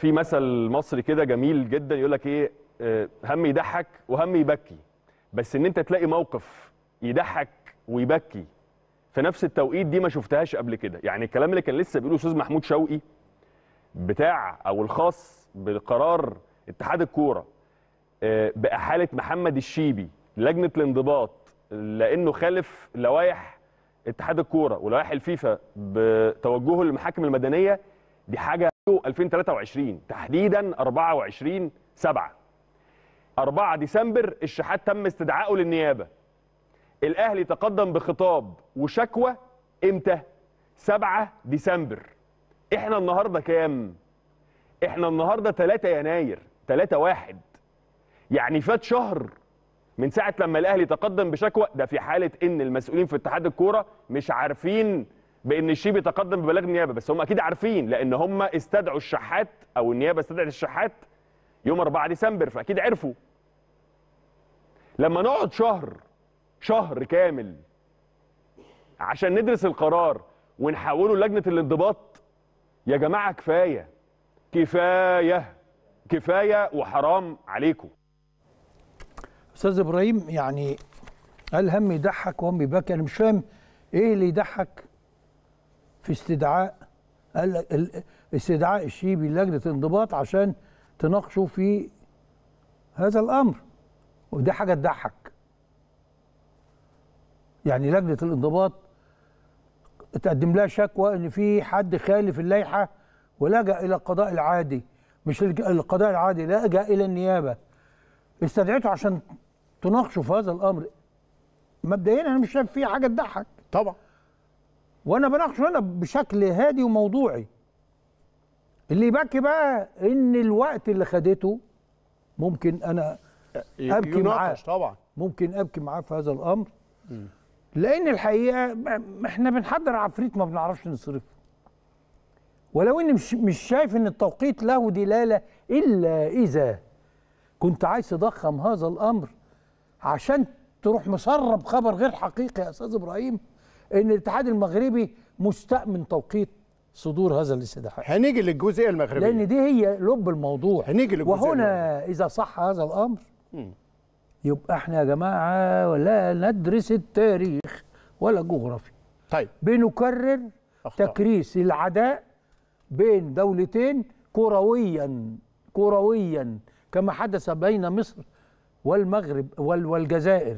في مثل مصري كده جميل جدا يقول لك ايه آه، هم يضحك وهم يبكي بس ان انت تلاقي موقف يضحك ويبكي في نفس التوقيت دي ما شفتهاش قبل كده يعني الكلام اللي كان لسه بيقوله استاذ محمود شوقي بتاع او الخاص بقرار اتحاد الكوره آه، باحاله محمد الشيبي لجنه الانضباط لانه خالف لوائح اتحاد الكوره ولوائح الفيفا بتوجهه للمحاكم المدنيه دي حاجه 2023 تحديدا 24 7 4 ديسمبر الشحات تم استدعائه للنيابه الاهلي تقدم بخطاب وشكوى امتى 7 ديسمبر احنا النهارده كام احنا النهارده 3 يناير 3 1 يعني فات شهر من ساعه لما الاهلي تقدم بشكوى ده في حاله ان المسؤولين في اتحاد الكوره مش عارفين بان الشيء بيتقدم ببلاغ النيابه بس هم اكيد عارفين لان هم استدعوا الشحات او النيابه استدعت الشحات يوم 4 ديسمبر فاكيد عرفوا لما نقعد شهر شهر كامل عشان ندرس القرار ونحوله لجنه الانضباط يا جماعه كفايه كفايه كفايه وحرام عليكم استاذ ابراهيم يعني هل هم يضحك وهم يبكي انا مش فاهم ايه اللي يضحك في استدعاء قال استدعاء الشيبي لجنه انضباط عشان تناقشوا في هذا الامر ودي حاجه تضحك يعني لجنه الانضباط تقدم لها شكوى ان في حد خالف اللائحه ولجا الى القضاء العادي مش القضاء العادي لجا الى النيابه استدعته عشان تناقشوا في هذا الامر مبدئيا انا مش شايف فيه حاجه تضحك طبعا وانا بناقشه هنا بشكل هادي وموضوعي اللي يبكي بقى ان الوقت اللي خدته ممكن انا ابكي معاه طبعا ممكن ابكي معاه في هذا الامر م. لان الحقيقه احنا بنحضر عفريت ما بنعرفش نصرفه ولو اني مش مش شايف ان التوقيت له دلاله الا اذا كنت عايز تضخم هذا الامر عشان تروح مسرب خبر غير حقيقي يا استاذ ابراهيم ان الاتحاد المغربي مستأمن توقيت صدور هذا الاستدعاء هنيجي للجزئيه المغربيه لان دي هي لب الموضوع هنيجي للجزئيه وهنا المغربية. اذا صح هذا الامر يبقى احنا يا جماعه لا ندرس التاريخ ولا الجغرافيا طيب بنكرر أخطأ. تكريس العداء بين دولتين كرويا كرويا كما حدث بين مصر والمغرب والجزائر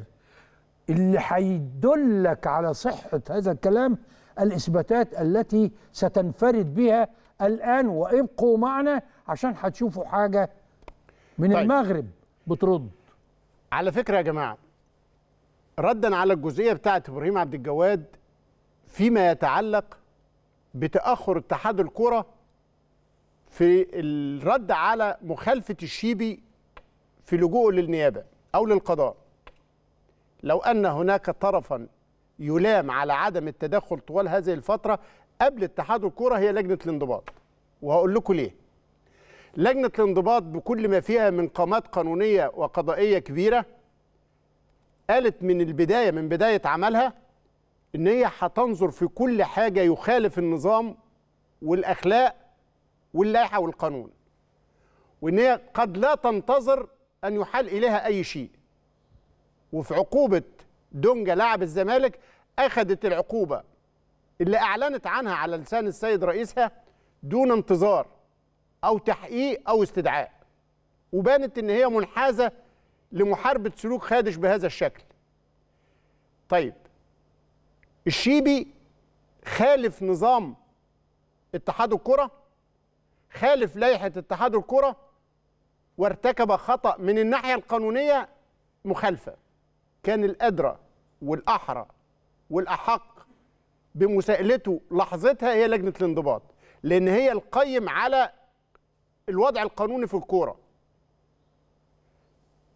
اللي هيدلك على صحة هذا الكلام الإثباتات التي ستنفرد بها الآن وابقوا معنا عشان هتشوفوا حاجة من طيب. المغرب بترد على فكرة يا جماعة ردا على الجزئية بتاعت إبراهيم عبد الجواد فيما يتعلق بتأخر اتحاد الكرة في الرد على مخالفة الشيبي في لجوءه للنيابة أو للقضاء لو أن هناك طرفا يلام على عدم التدخل طوال هذه الفترة قبل اتحاد الكرة هي لجنة الانضباط وهقول لكم ليه لجنة الانضباط بكل ما فيها من قامات قانونية وقضائية كبيرة قالت من البداية من بداية عملها إن هي هتنظر في كل حاجة يخالف النظام والأخلاق واللائحة والقانون وإن هي قد لا تنتظر أن يحال إليها أي شيء وفي عقوبه دونجا لاعب الزمالك اخذت العقوبه اللي اعلنت عنها على لسان السيد رئيسها دون انتظار او تحقيق او استدعاء وبانت ان هي منحازه لمحاربه سلوك خادش بهذا الشكل طيب الشيبي خالف نظام اتحاد الكره خالف لائحه اتحاد الكره وارتكب خطا من الناحيه القانونيه مخالفه كان الأدرى والأحرى والأحق بمساءلته لحظتها هي لجنة الانضباط لأن هي القيم على الوضع القانوني في الكورة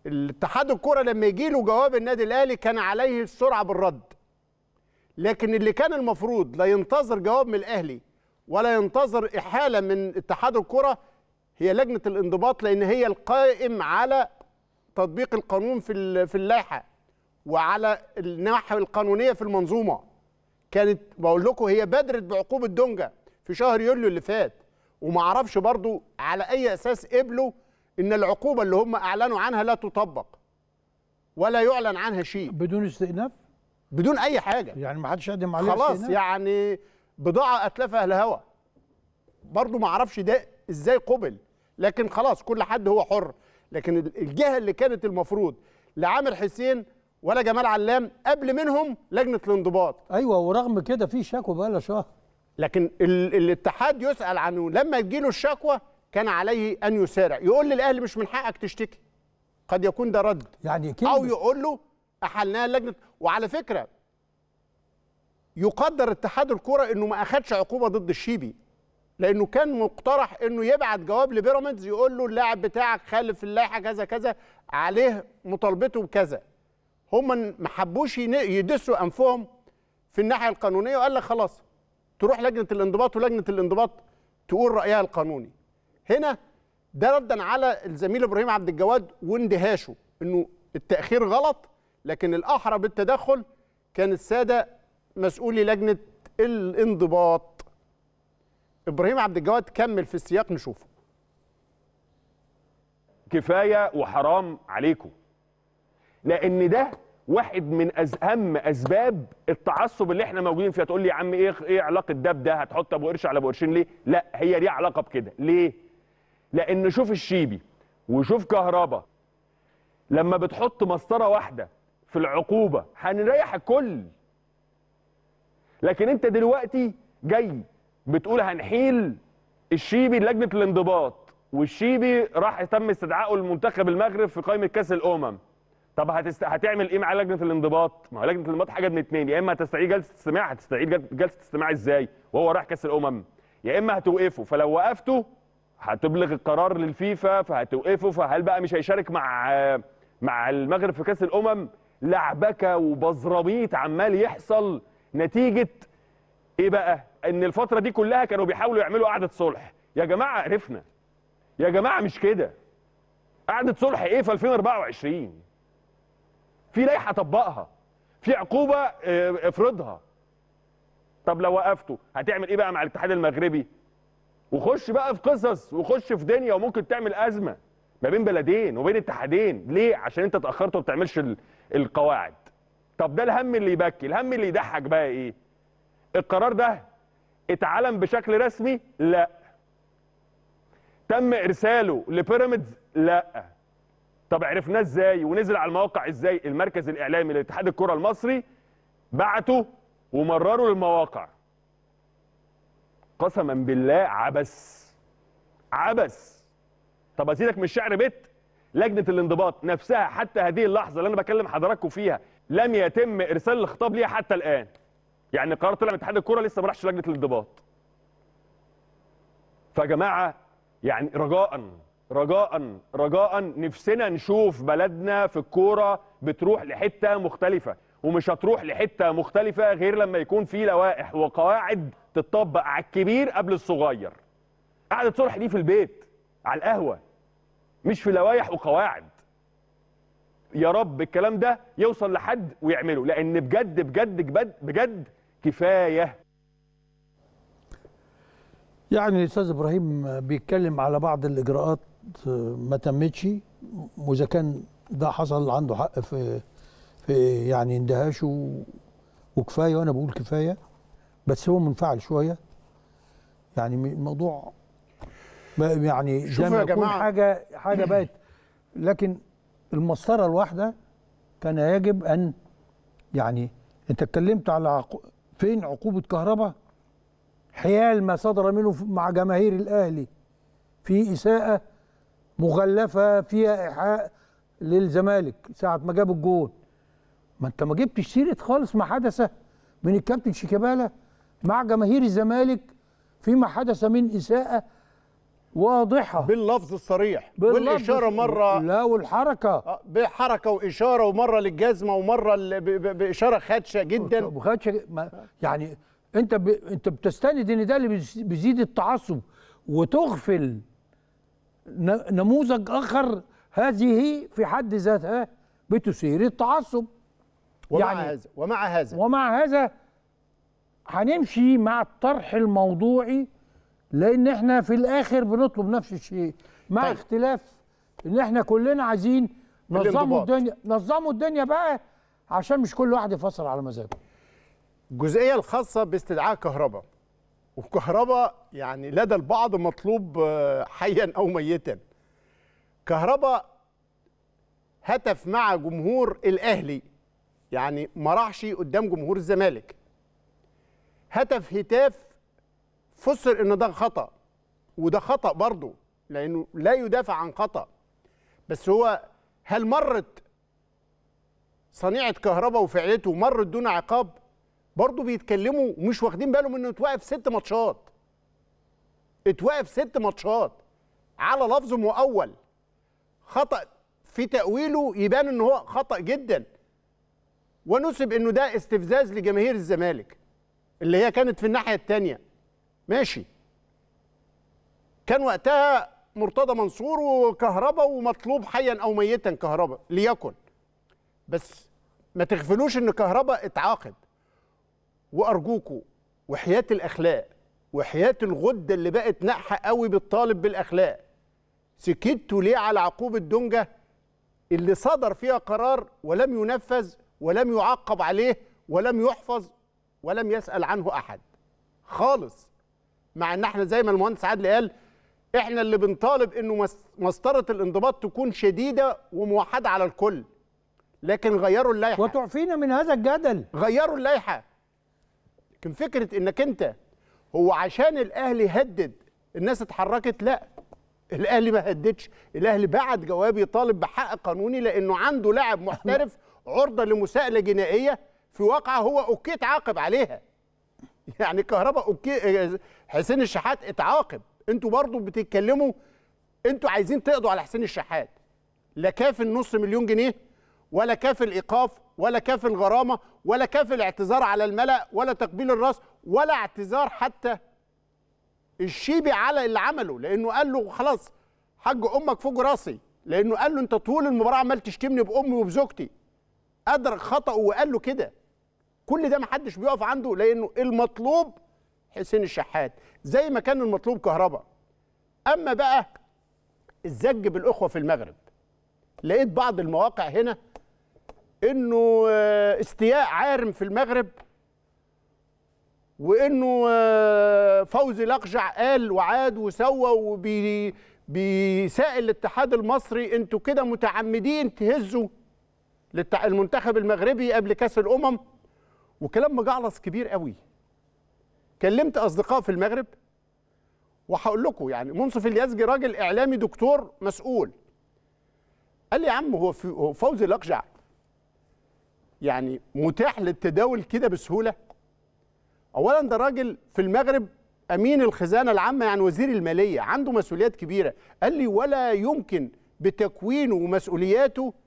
الاتحاد الكورة لما يجي له جواب النادي الأهلي كان عليه السرعة بالرد لكن اللي كان المفروض لا ينتظر جواب من الأهلي ولا ينتظر إحالة من اتحاد الكوره هي لجنة الانضباط لأن هي القائم على تطبيق القانون في في اللائحة وعلى الناحيه القانونيه في المنظومه كانت بقول لكم هي بدرت بعقوبه دونجا في شهر يوليو اللي فات وما اعرفش برضو على اي اساس قبلوا ان العقوبه اللي هم اعلنوا عنها لا تطبق ولا يعلن عنها شيء بدون استئناف بدون اي حاجه يعني ما حدش قدم عليها خلاص استئناف. يعني بضاعه اتلفها الهوى برضو ما اعرفش ده ازاي قبل لكن خلاص كل حد هو حر لكن الجهه اللي كانت المفروض لعامر حسين ولا جمال علام قبل منهم لجنه الانضباط ايوه ورغم كده في شكوى بقى لها شهر لكن الاتحاد يسال عنه لما تجيله الشكوى كان عليه ان يسارع يقول للاهلي مش من حقك تشتكي قد يكون ده رد يعني كلمة. او يقول له احلناها لجنه وعلى فكره يقدر اتحاد الكره انه ما اخدش عقوبه ضد الشيبي لانه كان مقترح انه يبعت جواب لبيراميدز يقول له اللاعب بتاعك خالف اللائحه كذا كذا عليه مطالبته بكذا هم ما حبوش يدسوا انفهم في الناحيه القانونيه وقال لك خلاص تروح لجنه الانضباط ولجنه الانضباط تقول رايها القانوني هنا ده ردا على الزميل ابراهيم عبد الجواد واندهاشه انه التاخير غلط لكن الاحرى بالتدخل كان الساده مسؤولي لجنه الانضباط ابراهيم عبد الجواد كمل في السياق نشوفه كفايه وحرام عليكم لان ده واحد من اهم اسباب التعصب اللي احنا موجودين فيها تقول لي يا عم ايه ايه علاقه ده بده هتحط ابو قرش على ابو قرشين ليه لا هي ليها علاقه بكده ليه لان شوف الشيبي وشوف كهربا لما بتحط مسطره واحده في العقوبه هنريح الكل لكن انت دلوقتي جاي بتقول هنحيل الشيبي لجنه الانضباط والشيبي راح تم استدعائه المنتخب المغرب في قائمه كاس الامم طب هتست... هتعمل ايه مع لجنه الانضباط؟ ما هو لجنه الانضباط حاجه من اتنين يا اما هتستعيد جلسه استماع هتستعيد جلسه استماع ازاي؟ وهو رايح كاس الامم يا اما هتوقفه فلو وقفته هتبلغ القرار للفيفا فهتوقفه فهل بقى مش هيشارك مع مع المغرب في كاس الامم؟ لعبكه وبزراميط عمال يحصل نتيجه ايه بقى؟ ان الفتره دي كلها كانوا بيحاولوا يعملوا قعده صلح يا جماعه عرفنا يا جماعه مش كده قعده صلح ايه في 2024 في لائحه طبقها في عقوبه آه، افرضها طب لو وقفته هتعمل ايه بقى مع الاتحاد المغربي وخش بقى في قصص وخش في دنيا وممكن تعمل ازمه ما بين بلدين وبين اتحادين ليه عشان انت اتاخرت وما بتعملش القواعد طب ده الهم اللي يبكي الهم اللي يضحك بقى ايه القرار ده اتعلم بشكل رسمي لا تم ارساله لبيراميدز لا طب عرفناه ازاي ونزل على المواقع ازاي المركز الاعلامي لاتحاد الكره المصري بعته ومرره للمواقع قسما بالله عبس عبس طب اسيبك من الشعر بيت لجنه الانضباط نفسها حتى هذه اللحظه اللي انا بكلم حضراتكم فيها لم يتم ارسال الخطاب ليها حتى الان يعني القرار طلع من اتحاد الكره لسه ما راحش لجنه الانضباط فجماعه يعني رجاء رجاء رجاء نفسنا نشوف بلدنا في الكوره بتروح لحته مختلفه ومش هتروح لحته مختلفه غير لما يكون في لوائح وقواعد تطبق على الكبير قبل الصغير قعده صلح دي في البيت على القهوه مش في لوائح وقواعد يا رب الكلام ده يوصل لحد ويعمله لان بجد بجد بجد, بجد كفايه يعني الاستاذ ابراهيم بيتكلم على بعض الاجراءات آه، ما تمتش واذا كان ده حصل عنده حق في في يعني اندهاشه وكفايه وانا بقول كفايه بس هو منفعل شويه يعني الموضوع يعني شوفوا يا جماعه حاجه حاجه بقت لكن المسطره الواحده كان يجب ان يعني انت اتكلمت على عقو فين عقوبه كهرباء حيال ما صدر منه مع جماهير الأهلي في إساءة مغلفة فيها إيحاء للزمالك ساعة ما جاب الجون ما أنت ما جبتش سيرة خالص ما حدث من الكابتن شيكابالا مع جماهير الزمالك فيما حدث من إساءة واضحة باللفظ الصريح باللفظ والإشارة مرة لا والحركة آه، بحركة وإشارة ومرة للجزمة ومرة بإشارة خدشة جدا خادشه يعني انت ب... انت بتستند ان ده اللي بيزيد التعصب وتغفل نموذج اخر هذه في حد ذاتها بتثير التعصب ومع يعني هذا ومع هذا ومع هذا هنمشي مع الطرح الموضوعي لان احنا في الاخر بنطلب نفس الشيء مع طيب. اختلاف ان احنا كلنا عايزين نظموا الدنيا نظموا الدنيا بقى عشان مش كل واحد يفصل على مزاجه الجزئيه الخاصه باستدعاء كهرباء وكهرباء يعني لدى البعض مطلوب آه، حيا او ميتا كهرباء هتف مع جمهور الاهلي يعني ما راحش قدام جمهور الزمالك هتف هتاف فسر ان ده خطا وده خطا برضه لانه لا يدافع عن خطا بس هو هل مرت صنيعه كهرباء وفعلته مرت دون عقاب برضه بيتكلموا ومش واخدين بالهم انه اتوقف ست ماتشات اتوقف ست ماتشات على لفظ مؤول خطا في تاويله يبان ان هو خطا جدا ونسب انه ده استفزاز لجماهير الزمالك اللي هي كانت في الناحيه الثانيه ماشي كان وقتها مرتضى منصور وكهربا ومطلوب حيا او ميتا كهربا ليكن بس ما تغفلوش ان كهربا اتعاقد وارجوكوا وحياه الاخلاق وحياه الغده اللي بقت ناحيه قوي بالطالب بالاخلاق سكتوا ليه على عقوبه دونجا اللي صدر فيها قرار ولم ينفذ ولم يعاقب عليه ولم يحفظ ولم يسال عنه احد خالص مع ان احنا زي ما المهندس عادل قال احنا اللي بنطالب انه مسطره الانضباط تكون شديده وموحده على الكل لكن غيروا اللائحه وتعفينا من هذا الجدل غيروا اللائحه لكن فكره انك انت هو عشان الاهلي هدد الناس اتحركت لا الاهلي ما هددش الاهلي بعت جواب يطالب بحق قانوني لانه عنده لاعب محترف عرضه لمساءله جنائيه في واقعه هو اوكي اتعاقب عليها يعني كهرباء اوكي حسين الشحات اتعاقب انتوا برضو بتتكلموا انتوا عايزين تقضوا على حسين الشحات لا كاف النص مليون جنيه ولا كاف الايقاف ولا كاف الغرامه ولا كاف الاعتذار على الملا ولا تقبيل الراس ولا اعتذار حتى الشيبي على اللي عمله لانه قال له خلاص حج امك فوق راسي لانه قال له انت طول المباراه عمال تشتمني بامي وبزوجتي ادرك خطأه وقال له كده كل ده محدش بيقف عنده لانه المطلوب حسين الشحات زي ما كان المطلوب كهربا اما بقى الزج بالاخوه في المغرب لقيت بعض المواقع هنا انه آه، استياء عارم في المغرب وانه آه، فوزي لقجع قال وعاد وسوى وبيسائل الاتحاد المصري انتوا كده متعمدين تهزوا المنتخب المغربي قبل كاس الامم وكلام مجعلص كبير قوي كلمت اصدقاء في المغرب وهقول لكم يعني منصف اليزجي راجل اعلامي دكتور مسؤول قال لي يا عم هو فوزي لقجع يعني متاح للتداول كده بسهوله اولا ده راجل في المغرب امين الخزانه العامه يعني وزير الماليه عنده مسؤوليات كبيره قال لي ولا يمكن بتكوينه ومسؤولياته